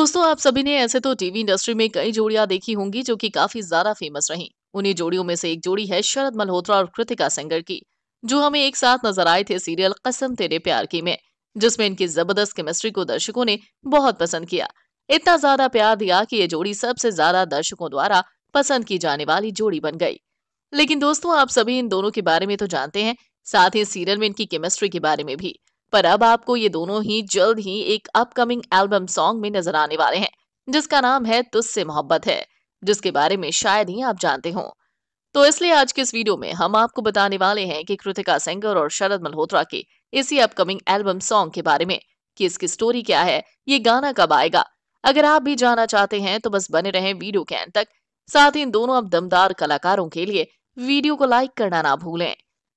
दोस्तों आप सभी ने ऐसे तो टीवी इंडस्ट्री में कई जोड़ियां देखी होंगी जो कि काफी ज्यादा फेमस रही उन्हीं जोड़ियों में से एक जोड़ी है शरद मल्होत्रा और कृतिका सेंगर की जो हमें एक साथ नजर आए थे सीरियल कसम तेरे प्यार की में जिसमें इनकी जबरदस्त केमिस्ट्री को दर्शकों ने बहुत पसंद किया इतना ज्यादा प्यार दिया कि ये जोड़ी सबसे ज्यादा दर्शकों द्वारा पसंद की जाने वाली जोड़ी बन गई लेकिन दोस्तों आप सभी इन दोनों के बारे में तो जानते हैं साथ ही सीरियल में इनकी केमिस्ट्री के बारे में भी पर अब आपको ये दोनों ही जल्द ही एक अपकमिंग एल्बम सॉन्ग में नजर आने वाले हैं जिसका नाम है तुझसे मोहब्बत है जिसके बारे में शायद ही आप जानते हो तो इसलिए आज के इस वीडियो में हम आपको बताने वाले हैं कि कृतिका सेंगर और शरद मल्होत्रा के इसी अपकमिंग एल्बम सॉन्ग के बारे में कि इसकी स्टोरी क्या है ये गाना कब आएगा अगर आप भी जाना चाहते हैं तो बस बने रहें वीडियो के एंड तक साथ ही इन दोनों अब दमदार कलाकारों के लिए वीडियो को लाइक करना ना भूलें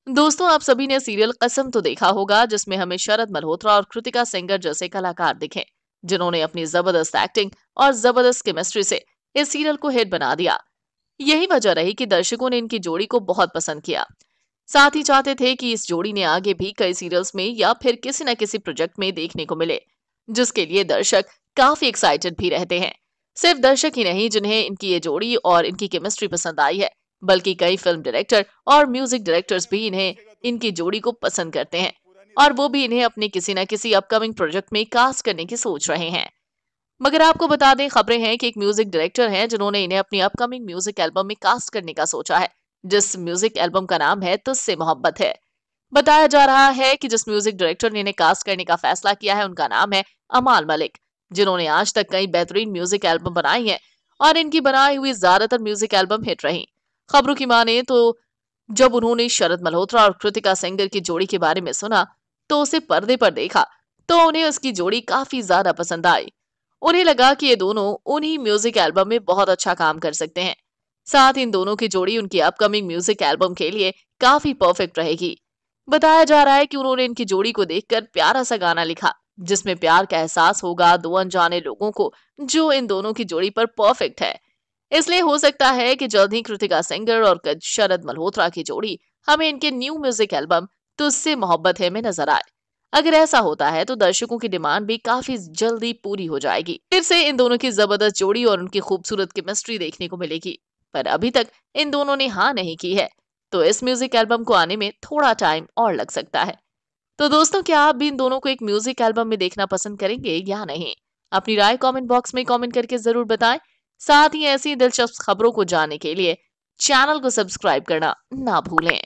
दोस्तों आप सभी ने सीरियल कसम तो देखा होगा जिसमें हमें शरद मल्होत्रा और कृतिका सेंगर जैसे कलाकार दिखे जिन्होंने अपनी जबरदस्त एक्टिंग और जबरदस्त केमिस्ट्री से इस सीरियल को हिट बना दिया यही वजह रही कि दर्शकों ने इनकी जोड़ी को बहुत पसंद किया साथ ही चाहते थे कि इस जोड़ी ने आगे भी कई सीरियल्स में या फिर किसी न किसी प्रोजेक्ट में देखने को मिले जिसके लिए दर्शक काफी एक्साइटेड भी रहते हैं सिर्फ दर्शक ही नहीं जिन्हें इनकी ये जोड़ी और इनकी केमिस्ट्री पसंद आई है बल्कि कई फिल्म डायरेक्टर और म्यूजिक डायरेक्टर्स भी इन्हें इनकी जोड़ी को पसंद करते हैं और वो भी इन्हें अपने किसी न किसी अपकमिंग प्रोजेक्ट में कास्ट करने की सोच रहे हैं मगर आपको बता दें खबरें हैं कि एक म्यूजिक डायरेक्टर हैं जिन्होंने इन्हें अपनी अपकमिंग म्यूजिक एल्बम में कास्ट करने का सोचा है जिस म्यूजिक एल्बम का नाम है तुझसे मोहब्बत है बताया जा रहा है कि जिस म्यूजिक डायरेक्टर ने इन्हें कास्ट करने का फैसला किया है उनका नाम है अमाल मलिक जिन्होंने आज तक कई बेहतरीन म्यूजिक एल्बम बनाई है और इनकी बनाई हुई ज्यादातर म्यूजिक एल्बम हिट रही खबरों की माने तो जब उन्होंने शरद मल्होत्रा और कृतिका सेंगर की जोड़ी के बारे में सुना तो उसे पर्दे पर देखा तो उन्हें उसकी जोड़ी काफी ज्यादा पसंद आई उन्हें लगा कि ये दोनों उन्हीं म्यूजिक एल्बम में बहुत अच्छा काम कर सकते हैं साथ इन दोनों की जोड़ी उनकी अपकमिंग म्यूजिक एल्बम के लिए काफी परफेक्ट रहेगी बताया जा रहा है कि उन्होंने इनकी जोड़ी को देखकर प्यारा सा गाना लिखा जिसमें प्यार का एहसास होगा दो अनजाने लोगों को जो इन दोनों की जोड़ी पर परफेक्ट है इसलिए हो सकता है कि जल्द ही कृतिका सिंगर और शरद मल्होत्रा की जोड़ी हमें इनके न्यू म्यूजिक एल्बम तुझसे मोहब्बत है में नजर आए अगर ऐसा होता है तो दर्शकों की डिमांड भी काफी जल्दी पूरी हो जाएगी फिर से इन दोनों की जबरदस्त जोड़ी और उनकी खूबसूरत केमिस्ट्री देखने को मिलेगी पर अभी तक इन दोनों ने हाँ नहीं की है तो इस म्यूजिक एल्बम को आने में थोड़ा टाइम और लग सकता है तो दोस्तों क्या आप भी इन दोनों को एक म्यूजिक एल्बम में देखना पसंद करेंगे या नहीं अपनी राय कमेंट बॉक्स में कमेंट करके जरूर बताएं साथ ही ऐसी दिलचस्प खबरों को जानने के लिए चैनल को सब्सक्राइब करना ना भूलें